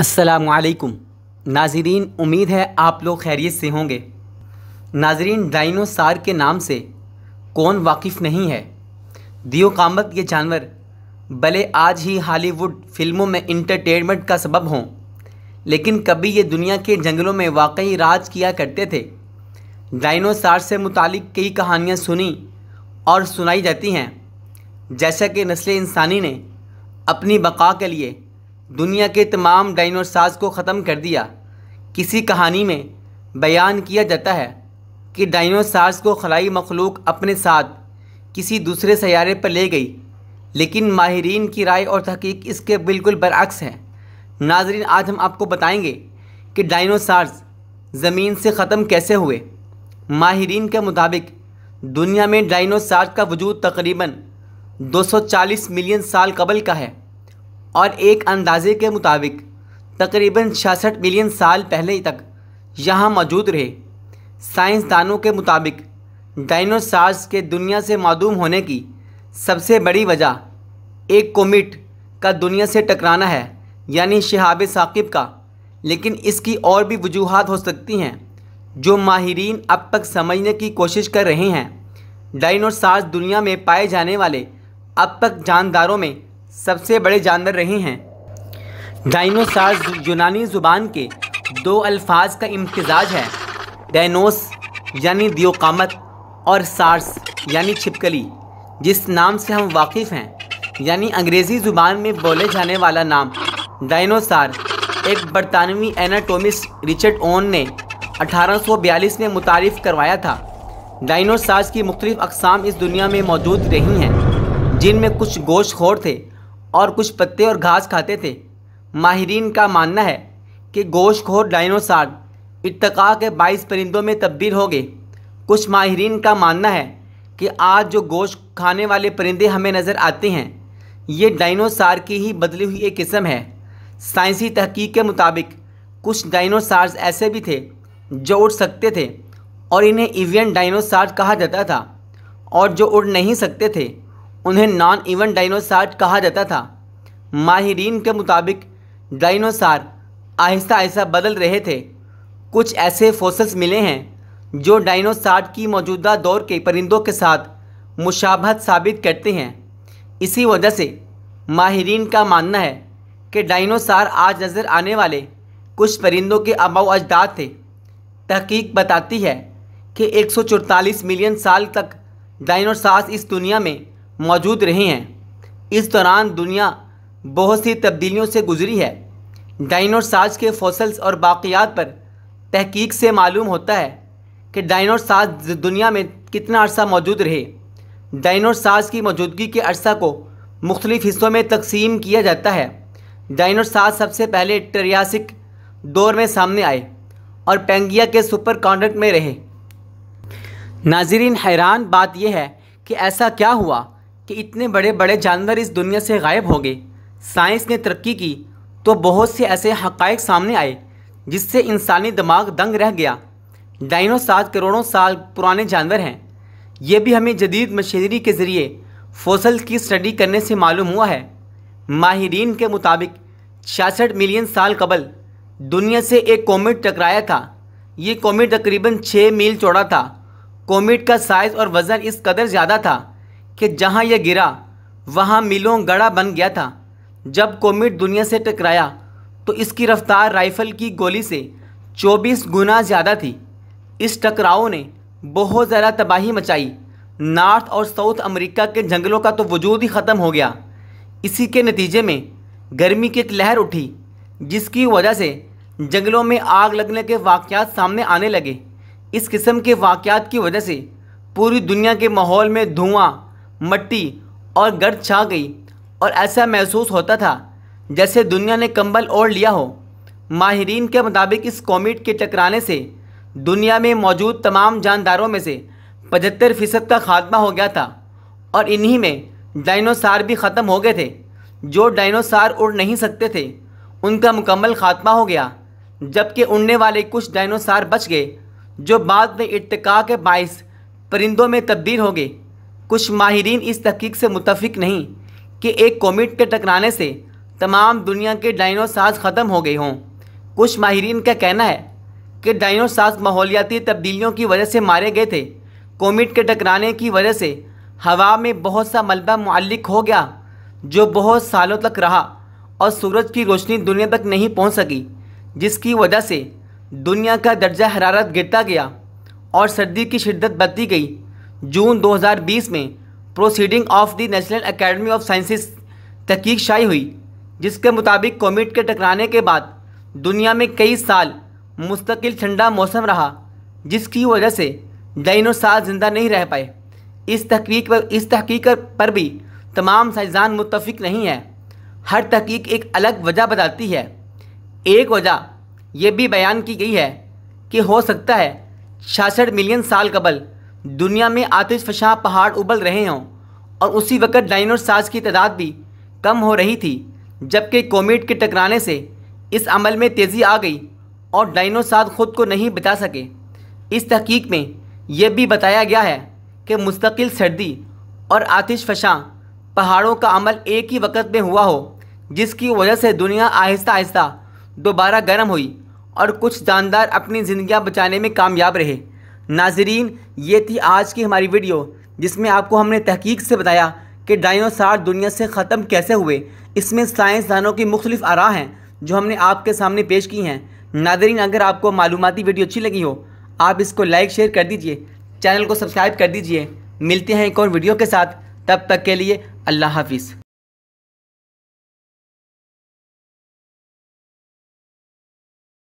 असलकुम नाजरीन उम्मीद है आप लोग खैरियत से होंगे नाजरीन डाइनोसार के नाम से कौन वाकिफ़ नहीं है दियो कामत ये जानवर भले आज ही हॉलीवुड फिल्मों में इंटरटेनमेंट का सबब हों लेकिन कभी ये दुनिया के जंगलों में वाकई राज किया करते थे डाइनोसार से मुतालिक कई कहानियाँ सुनी और सुनाई जाती हैं जैसा कि नस्ल इंसानी ने अपनी बका के लिए दुनिया के तमाम डाइनोसार्स को ख़त्म कर दिया किसी कहानी में बयान किया जाता है कि डाइनोसार्स को खलाई मखलूक अपने साथ किसी दूसरे सयारे पर ले गई लेकिन माहरीन की राय और तहकीक इसके बिल्कुल बरअक्स है नाजरीन आज हम आपको बताएंगे कि डाइनोसार्स ज़मीन से ख़त्म कैसे हुए माहरीन के मुताबिक दुनिया में डाइनोसार का वजूद तकरीबन 240 मिलियन साल कबल का है और एक अंदाजे के मुताबिक तकरीबन 66 मिलियन साल पहले तक यहाँ मौजूद रहे साइंसदानों के मुताबिक डायनोसार्स के दुनिया से मदूम होने की सबसे बड़ी वजह एक कोमिट का दुनिया से टकराना है यानी शहाब साकिब का लेकिन इसकी और भी वजूहत हो सकती हैं जो माहरीन अब तक समझने की कोशिश कर रहे हैं डायनोसार्स दुनिया में पाए जाने वाले अब तक जानदारों में सबसे बड़े जानवर रहे हैं डाइनोसार यूनानी ज़ुबान के दो अल्फाज का इम्तजाज है डायनोस यानी दियोकामत और सार्स यानी छिपकली जिस नाम से हम वाकिफ़ हैं यानी अंग्रेज़ी ज़ुबान में बोले जाने वाला नाम डाइनोसार एक बरतानवी एनाटोमिस्ट रिचर्ड ओन ने 1842 में मुतारफ़ करवाया था डाइनोसार्स की मुख्तलिफ़ अकसाम इस दुनिया में मौजूद रही हैं जिनमें कुछ खोर थे और कुछ पत्ते और घास खाते थे माहरीन का मानना है कि गोश्तखोर डायनोसार इतका के 22 परिंदों में तब्दील हो गए कुछ माहरीन का मानना है कि आज जो गोश्त खाने वाले परिंदे हमें नज़र आते हैं ये डायनोसार की ही बदली हुई एक किस्म है साइंसी तहकीक के मुताबिक कुछ डायनोसार्स ऐसे भी थे जो उड़ सकते थे और इन्हें इवियन डायनोसार कहा जाता था और जो उड़ नहीं सकते थे उन्हें नॉन इवन डाइनोसार कहा जाता था माहरीन के मुताबिक डायनोसार आहिस्ता आहिस्ता बदल रहे थे कुछ ऐसे फोसल्स मिले हैं जो डाइनोसार की मौजूदा दौर के परिंदों के साथ मुशाबहत साबित करते हैं इसी वजह से माहरीन का मानना है कि डायनोसार आज नज़र आने वाले कुछ परिंदों के अबाव अजदाद थे तहकीक बताती है कि एक मिलियन साल तक डाइनोसार इस दुनिया में मौजूद रही हैं इस दौरान दुनिया बहुत सी तब्दीलियों से गुजरी है डाइनोसाज के फौसल्स और बाक़ियात पर तहकीक से मालूम होता है कि डायनोसाज दुनिया में कितना अरसा मौजूद रहे डाइनोसाज की मौजूदगी के अरसा को मुख्तलिफ़ हिस्सों में तकसीम किया जाता है डायनोसाज सबसे पहले ट्रियासिक दौर में सामने आए और पेंगिया के सुपर कॉन्डक्ट में रहे नाजरीन हैरान बात यह है कि ऐसा क्या हुआ कि इतने बड़े बड़े जानवर इस दुनिया से गायब हो गए साइंस ने तरक्की की तो बहुत से ऐसे हक़ सामने आए जिससे इंसानी दिमाग दंग रह गया डाइनोसार करोड़ों साल पुराने जानवर हैं ये भी हमें जदीद मशीनरी के ज़रिए फोसल की स्टडी करने से मालूम हुआ है माहरीन के मुताबिक छियासठ मिलियन साल कबल दुनिया से एक कोमेट टकराया था ये कॉमेट तकरीबन छः मील चौड़ा था कोमेट का साइज़ और वज़न इस कदर ज़्यादा था कि जहां यह गिरा वहां मिलों गड़ा बन गया था जब कोमिट दुनिया से टकराया तो इसकी रफ्तार राइफल की गोली से 24 गुना ज़्यादा थी इस टकराव ने बहुत ज़्यादा तबाही मचाई नॉर्थ और साउथ अमेरिका के जंगलों का तो वजूद ही ख़त्म हो गया इसी के नतीजे में गर्मी की एक लहर उठी जिसकी वजह से जंगलों में आग लगने के वाक़ सामने आने लगे इस किस्म के वाक़ात की वजह से पूरी दुनिया के माहौल में धुआं मट्टी और गर्द छा गई और ऐसा महसूस होता था जैसे दुनिया ने कंबल ओढ़ लिया हो माहरीन के मुताबिक इस कॉमेट के टकराने से दुनिया में मौजूद तमाम जानदारों में से पचहत्तर फ़ीसद का खात्मा हो गया था और इन्हीं में डायनोसार भी ख़त्म हो गए थे जो डायनोसार उड़ नहीं सकते थे उनका मुकम्मल खात्मा हो गया जबकि उड़ने वाले कुछ डायनोसार बच गए जो बाद में इर्तका के बायस परिंदों में तब्दील हो गए कुछ माहरीन इस तहकीक से मुतफिक नहीं कि एक कोमेट के टकराने से तमाम दुनिया के डाइनोसाज ख़त्म हो गए हों कुछ माहरीन का कहना है कि डाइनोसाज माहौलियाती तब्दीलियों की वजह से मारे गए थे कोमेट के टकराने की वजह से हवा में बहुत सा मलबा मालिक हो गया जो बहुत सालों तक रहा और सूरज की रोशनी दुनिया तक नहीं पहुंच सकी जिसकी वजह से दुनिया का दर्जा हरारत गिरता गया और सर्दी की शिद्दत बढ़ती गई जून 2020 में proceeding of the national academy of sciences तहकीक शाई हुई जिसके मुताबिक कोमिट के टकराने के बाद दुनिया में कई साल मुस्तकिल ठंडा मौसम रहा जिसकी वजह से डाइनोसार जिंदा नहीं रह पाए इस तहकीक पर इस तहकीक पर भी तमाम साइंसदान मुतफिक नहीं है हर तहकीक एक अलग वजह बताती है एक वजह यह भी बयान की गई है कि हो सकता है छियासठ मिलियन साल कबल दुनिया में आतिश फशां पहाड़ उबल रहे हों और उसी वक्त डायनोर साज की तादाद भी कम हो रही थी जबकि कोमेट के टकराने से इस अमल में तेज़ी आ गई और साज ख़ुद को नहीं बता सके इस तहकीक में यह भी बताया गया है कि मुस्तकिल सर्दी और आतिश फशां पहाड़ों का अमल एक ही वक्त में हुआ हो जिसकी वजह से दुनिया आहिस्ता आहिस्ता दोबारा गर्म हुई और कुछ जानदार अपनी ज़िंदियाँ बचाने में कामयाब रहे नाजरीन ये थी आज की हमारी वीडियो जिसमें आपको हमने तहकीक से बताया कि डायनोसार दुनिया से ख़त्म कैसे हुए इसमें साइंसदानों की मुख्तलिफ आरा हैं जो हमने आपके सामने पेश की हैं नाजरीन अगर आपको मालूमती वीडियो अच्छी लगी हो आप इसको लाइक शेयर कर दीजिए चैनल को सब्सक्राइब कर दीजिए मिलते हैं एक और वीडियो के साथ तब तक के लिए अल्लाह हाफिज़